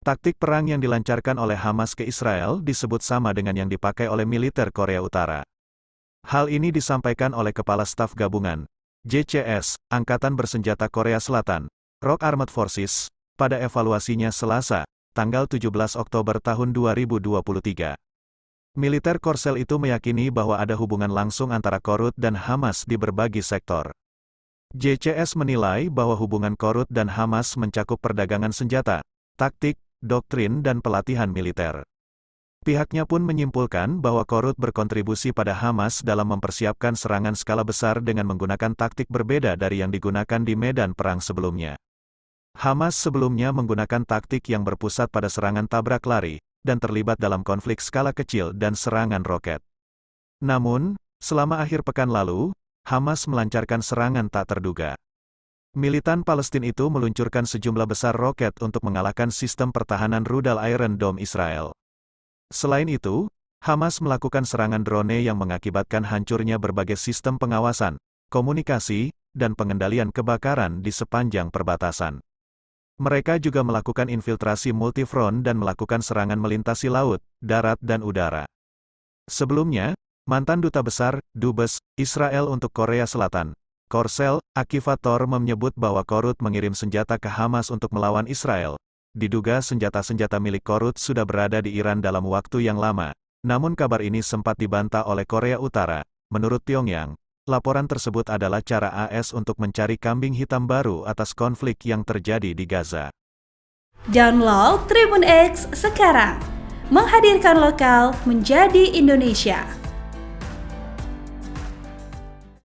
Taktik perang yang dilancarkan oleh Hamas ke Israel disebut sama dengan yang dipakai oleh militer Korea Utara. Hal ini disampaikan oleh Kepala Staf Gabungan, JCS, Angkatan Bersenjata Korea Selatan, Rock Armed Forces, pada evaluasinya Selasa, tanggal 17 Oktober tahun 2023. Militer Korsel itu meyakini bahwa ada hubungan langsung antara Korut dan Hamas di berbagai sektor. JCS menilai bahwa hubungan Korut dan Hamas mencakup perdagangan senjata, taktik, doktrin dan pelatihan militer. Pihaknya pun menyimpulkan bahwa Korut berkontribusi pada Hamas dalam mempersiapkan serangan skala besar dengan menggunakan taktik berbeda dari yang digunakan di medan perang sebelumnya. Hamas sebelumnya menggunakan taktik yang berpusat pada serangan tabrak lari, dan terlibat dalam konflik skala kecil dan serangan roket. Namun, selama akhir pekan lalu, Hamas melancarkan serangan tak terduga. Militan Palestina itu meluncurkan sejumlah besar roket untuk mengalahkan sistem pertahanan rudal Iron Dome Israel. Selain itu, Hamas melakukan serangan drone yang mengakibatkan hancurnya berbagai sistem pengawasan, komunikasi, dan pengendalian kebakaran di sepanjang perbatasan. Mereka juga melakukan infiltrasi multifront dan melakukan serangan melintasi laut, darat dan udara. Sebelumnya, mantan duta besar, Dubes, Israel untuk Korea Selatan, Korsel, Akivator menyebut bahwa Korut mengirim senjata ke Hamas untuk melawan Israel. Diduga senjata-senjata milik Korut sudah berada di Iran dalam waktu yang lama. Namun kabar ini sempat dibantah oleh Korea Utara. Menurut Pyongyang, laporan tersebut adalah cara AS untuk mencari kambing hitam baru atas konflik yang terjadi di Gaza. Download Tribun X sekarang. Menghadirkan lokal menjadi Indonesia.